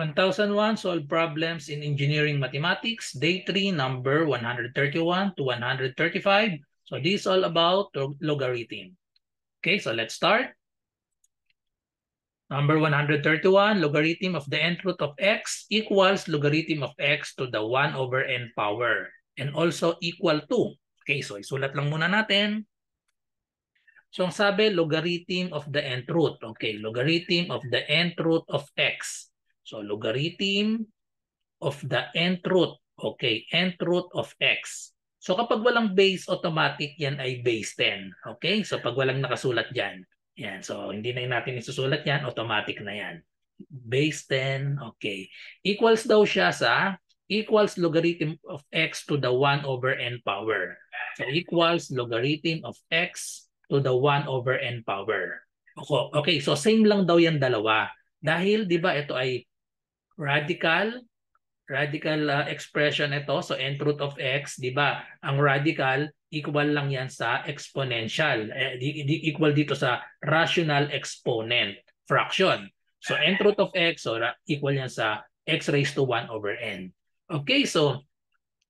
1001 Solve Problems in Engineering Mathematics, Day 3, number 131 to 135. So this is all about logarithm. Okay, so let's start. Number 131, logarithm of the nth root of x equals logarithm of x to the 1 over n power and also equal to. Okay, so isulat lang muna natin. So ang sabi, logarithm of the nth root. Okay, logarithm of the nth root of x. So logarithm of the nth root. Okay, nth root of x. So kapag walang base, automatic yan ay base 10. Okay, so pag walang nakasulat dyan. Yan, so hindi na natin isusulat yan, automatic na yan. Base 10, okay. Equals daw siya sa equals logarithm of x to the 1 over n power. So equals logarithm of x to the 1 over n power. Okay, so same lang daw yan dalawa. Dahil 'di ba ito ay radical, radical uh, expression ito, so n root of x, di ba? Ang radical, equal lang yan sa exponential. Eh, di, di, equal dito sa rational exponent fraction. So n root of x, so equal yan sa x raised to 1 over n. Okay, so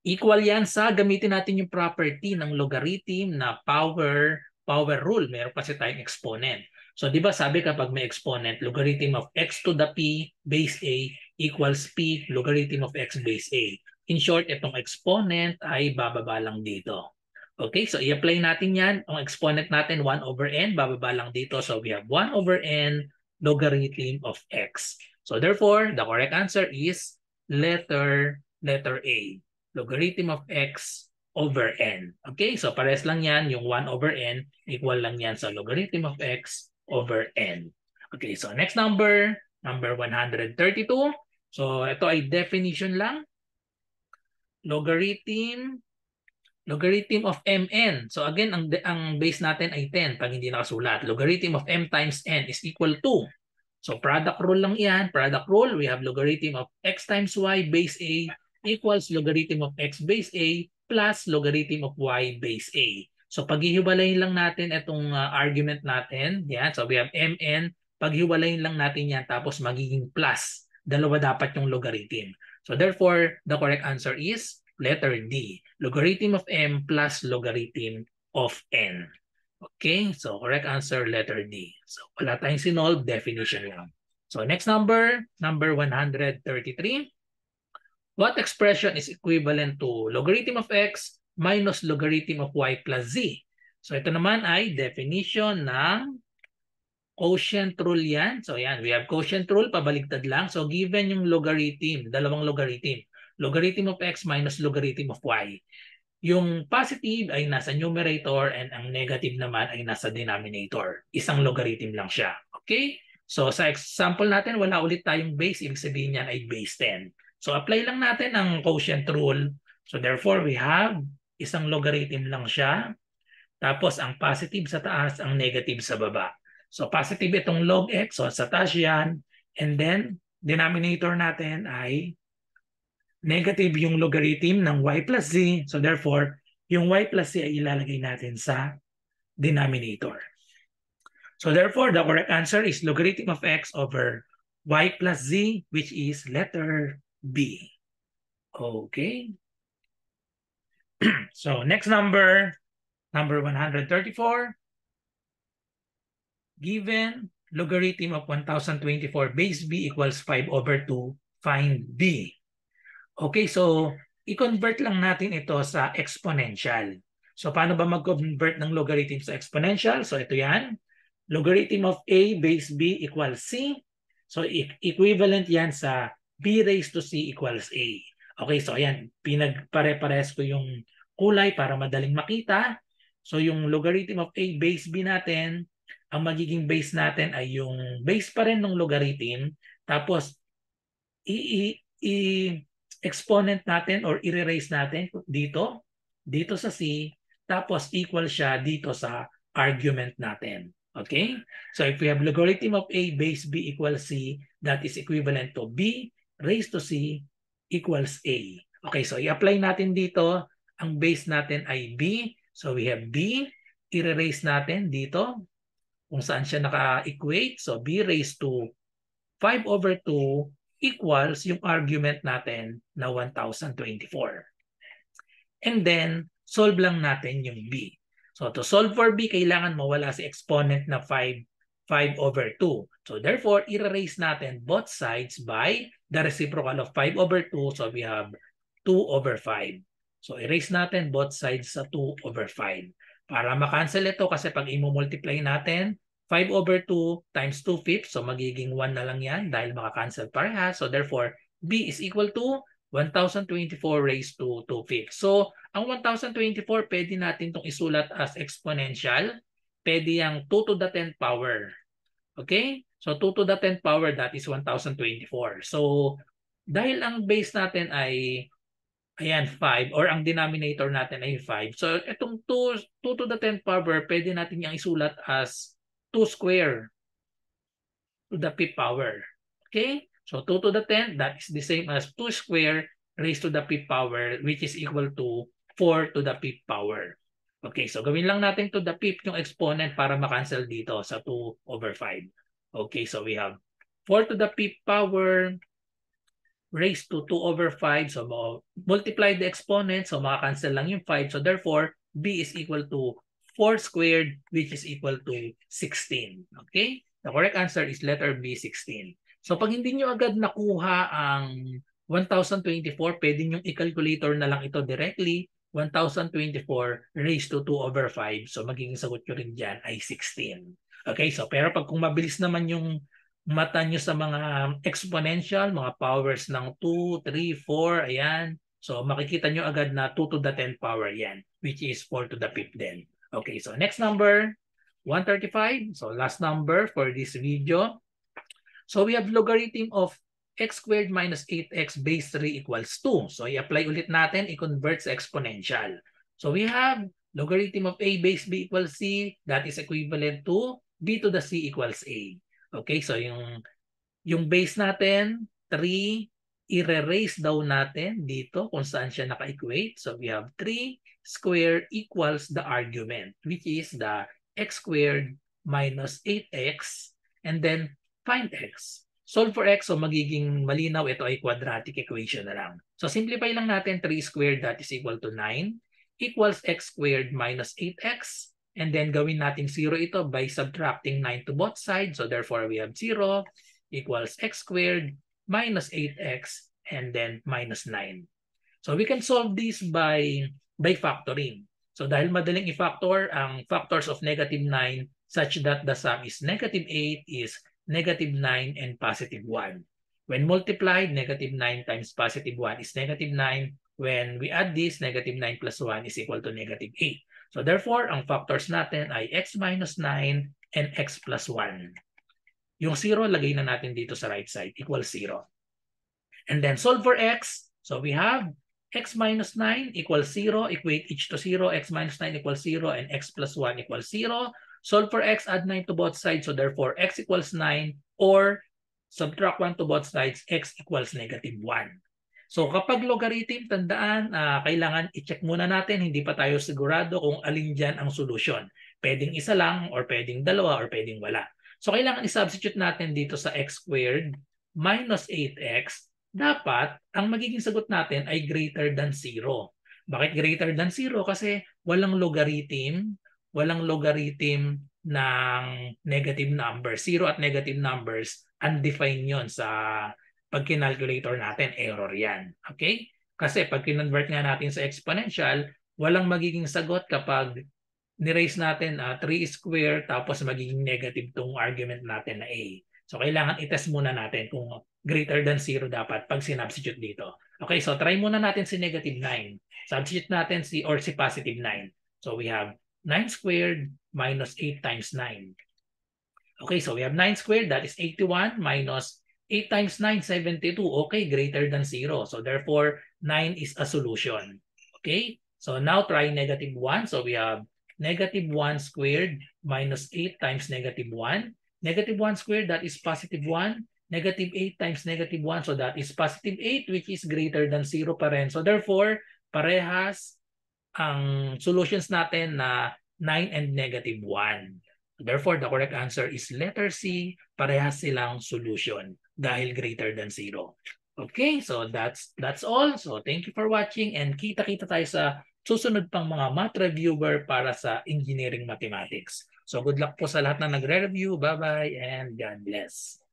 equal yan sa gamitin natin yung property ng logarithm na power power rule. Meron kasi tayong exponent. So di ba sabi kapag may exponent, logarithm of x to the p base a equals P logarithm of X base A. In short, itong exponent ay bababa lang dito. Okay, so i-apply natin yan. Ang exponent natin, 1 over n, bababa lang dito. So we have 1 over n logarithm of x. So therefore, the correct answer is letter, letter A, logarithm of x over n. Okay, so pares lang yan. Yung 1 over n, equal lang yan sa logarithm of x over n. Okay, so next number, number 132. So ito ay definition lang. Logarithm logarithm of mn. So again, ang ang base natin ay 10 pag hindi nakasulat. Logarithm of m times n is equal to. So product rule lang 'yan. Product rule, we have logarithm of x times y base a equals logarithm of x base a plus logarithm of y base a. So paghihiwalayin lang natin itong uh, argument natin. Yan. So we have mn. Paghiwalayin lang natin yan tapos magiging plus dalawa dapat yung logarithm. So therefore, the correct answer is letter D, logarithm of m plus logarithm of n. Okay, so correct answer, letter D. So wala tayong sinolve, definition lang. So next number, number 133. What expression is equivalent to logarithm of x minus logarithm of y plus z? So ito naman ay definition ng quotient rule yan. So yan, we have quotient rule, pabaligtad lang. So given yung logarithm, dalawang logarithm. Logarithm of x minus logarithm of y. Yung positive ay nasa numerator and ang negative naman ay nasa denominator. Isang logarithm lang siya. Okay? So sa example natin, wala ulit tayong base. Ibig sabihin yan ay base 10. So apply lang natin ang quotient rule. So therefore, we have isang logarithm lang siya. Tapos ang positive sa taas, ang negative sa baba. So positive itong log x, so sa taas yan. And then, denominator natin ay negative yung logarithm ng y plus z. So therefore, yung y plus z ay ilalagay natin sa denominator. So therefore, the correct answer is logarithm of x over y plus z, which is letter B. Okay. so next number, number 134 given logarithm of 1024 base b equals 5 over 2, find b. Okay, so i-convert lang natin ito sa exponential. So paano ba mag-convert ng logarithm sa exponential? So ito yan. Logarithm of a base b equals c. So e-, equivalent yan sa b raised to c equals a. Okay, so ayan, pinagpare-pares ko yung kulay para madaling makita. So yung logarithm of a base b natin ang magiging base natin ay yung base pa rin ng logarithm tapos i, i, i exponent natin or i-raise natin dito dito sa C tapos equal siya dito sa argument natin. Okay? So if we have logarithm of A base B equals C, that is equivalent to B raised to C equals A. Okay, so i-apply natin dito, ang base natin ay B. So we have B, i-raise natin dito kung saan siya naka-equate. So b raised to 5 over 2 equals yung argument natin na 1,024. And then, solve lang natin yung b. So to solve for b, kailangan mawala si exponent na 5, 5 over 2. So therefore, i-raise natin both sides by the reciprocal of 5 over 2. So we have 2 over 5. So i-raise natin both sides sa 2 over 5 para makancel ito kasi pag i-multiply natin, 5 over 2 times 2 fifths, so magiging 1 na lang yan dahil makakancel parehas. So therefore, B is equal to 1024 raised to 2 fifths. So ang 1024, pwede natin itong isulat as exponential. Pwede yung 2 to the 10 power. Okay? So 2 to the 10 power, that is 1024. So dahil ang base natin ay Ayan, 5. Or ang denominator natin ay 5. So, itong 2, to the 10 power, pwede natin yung isulat as 2 square to the p power. Okay? So, 2 to the 10 that is the same as 2 square raised to the p power, which is equal to 4 to the p power. Okay, so gawin lang natin to the 5 yung exponent para makancel dito sa 2 over 5. Okay, so we have 4 to the p power raised to 2 over 5. So, multiply the exponent. So, makakancel lang yung 5. So, therefore, B is equal to 4 squared, which is equal to 16. Okay? The correct answer is letter B, 16. So, pag hindi nyo agad nakuha ang 1024, pwede nyo i-calculator na lang ito directly. 1024 raised to 2 over 5. So, magiging sagot nyo rin dyan ay 16. Okay? So, pero pag kung mabilis naman yung mata nyo sa mga um, exponential, mga powers ng 2, 3, 4, ayan. So makikita nyo agad na 2 to the 10 power yan, which is 4 to the 5 then. Okay, so next number, 135. So last number for this video. So we have logarithm of x squared minus 8x base 3 equals 2. So i-apply ulit natin, i-convert sa exponential. So we have logarithm of a base b equals c that is equivalent to b to the c equals a. Okay, so yung yung base natin, 3, i-raise daw natin dito kung saan siya naka-equate. So we have 3 squared equals the argument, which is the x squared minus 8x and then find x. Solve for x, so magiging malinaw, ito ay quadratic equation na lang. So simplify lang natin 3 squared that is equal to 9 equals x squared minus 8x And then gawin nating 0 ito by subtracting 9 to both sides. So therefore, we have 0 equals x squared minus 8x and then minus 9. So we can solve this by, by factoring. So dahil madaling i-factor ang factors of negative 9 such that the sum is negative 8 is negative 9 and positive 1. When multiplied, negative 9 times positive 1 is negative 9. When we add this, negative 9 plus 1 is equal to negative 8. So therefore, ang factors natin ay x minus 9 and x plus 1. Yung 0, lagay na natin dito sa right side, equals 0. And then solve for x. So we have x minus 9 equals 0, equate each to 0, x minus 9 equals 0, and x plus 1 equals 0. Solve for x, add 9 to both sides, so therefore x equals 9, or subtract 1 to both sides, x equals negative 1. So kapag logarithm, tandaan, uh, kailangan i-check muna natin, hindi pa tayo sigurado kung alin dyan ang solusyon. Pwedeng isa lang, or pwedeng dalawa, or pwedeng wala. So kailangan i-substitute natin dito sa x squared minus 8x. Dapat, ang magiging sagot natin ay greater than 0. Bakit greater than 0? Kasi walang logarithm, walang logarithm ng negative number. 0 at negative numbers, undefined yon sa pag kinalculator natin, error yan. Okay? Kasi pag kinonvert nga natin sa exponential, walang magiging sagot kapag ni-raise natin uh, 3 square tapos magiging negative tong argument natin na a. So kailangan itest muna natin kung greater than 0 dapat pag sinubstitute dito. Okay, so try muna natin si negative 9. Substitute natin si or si positive 9. So we have 9 squared minus 8 times 9. Okay, so we have 9 squared, that is 81 minus 8 times 9, 72. Okay, greater than 0. So therefore, 9 is a solution. Okay? So now try negative 1. So we have negative 1 squared minus 8 times negative 1. Negative 1 squared, that is positive 1. Negative 8 times negative 1. So that is positive 8, which is greater than 0 pa rin. So therefore, parehas ang solutions natin na 9 and negative 1. Therefore, the correct answer is letter C. Parehas silang solution dahil greater than zero. Okay, so that's that's all. So thank you for watching and kita-kita tayo sa susunod pang mga math reviewer para sa engineering mathematics. So good luck po sa lahat na nagre-review. Bye-bye and God bless.